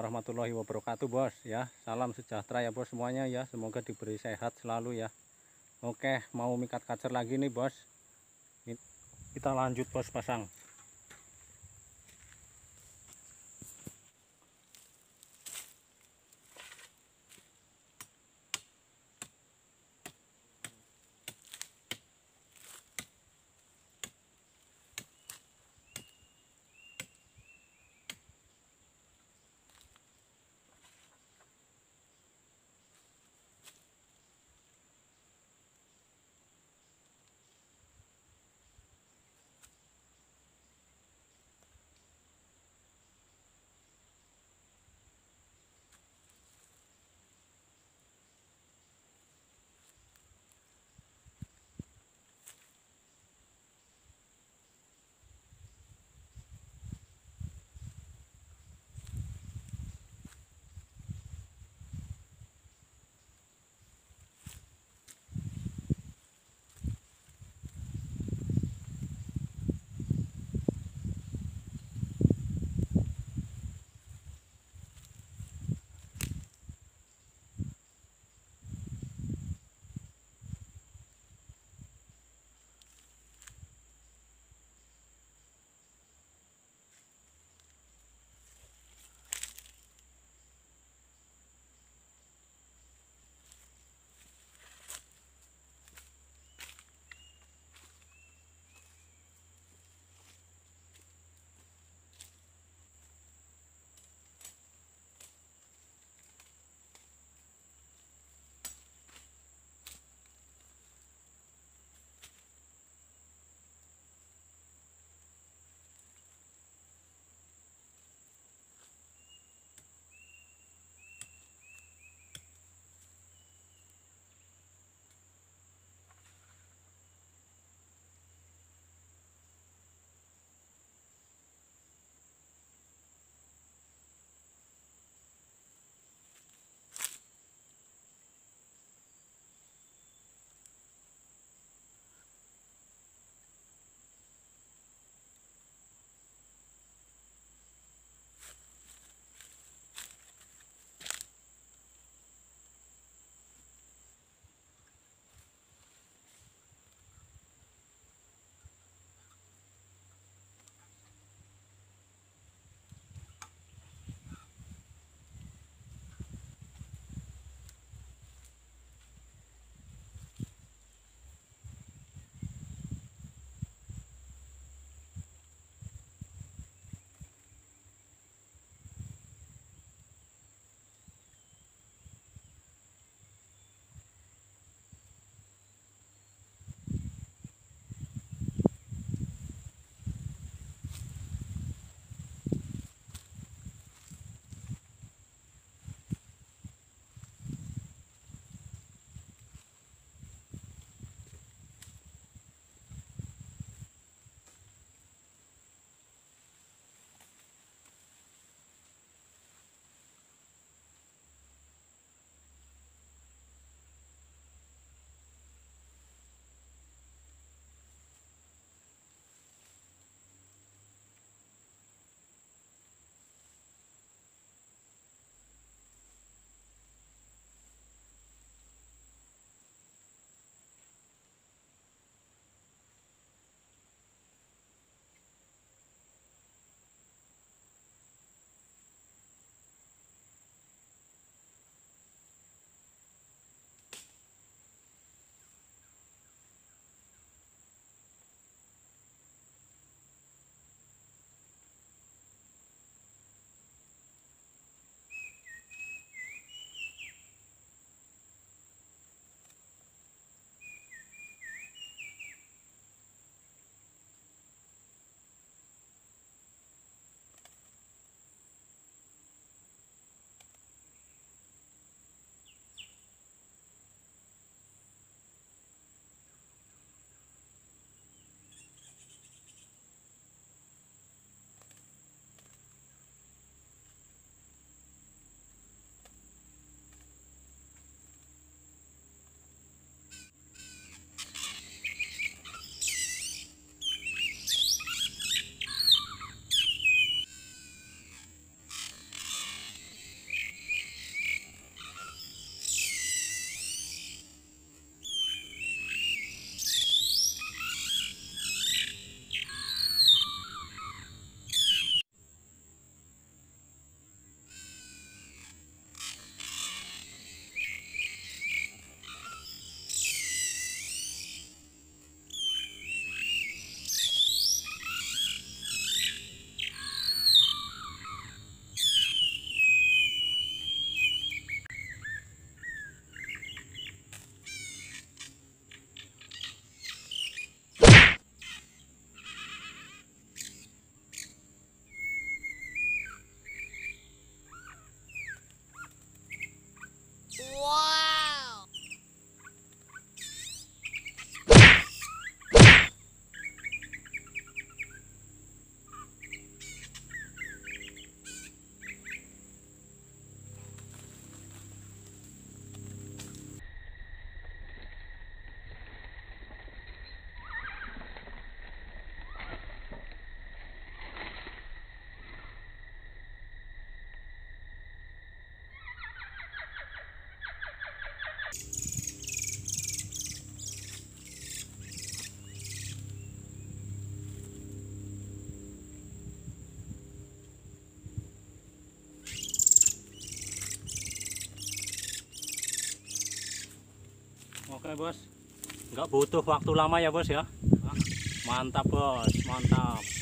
warahmatullahi wabarakatuh bos ya salam sejahtera ya bos semuanya ya semoga diberi sehat selalu ya oke mau mikat kacer lagi nih bos kita lanjut bos pasang ya bos nggak butuh waktu lama ya bos ya mantap bos mantap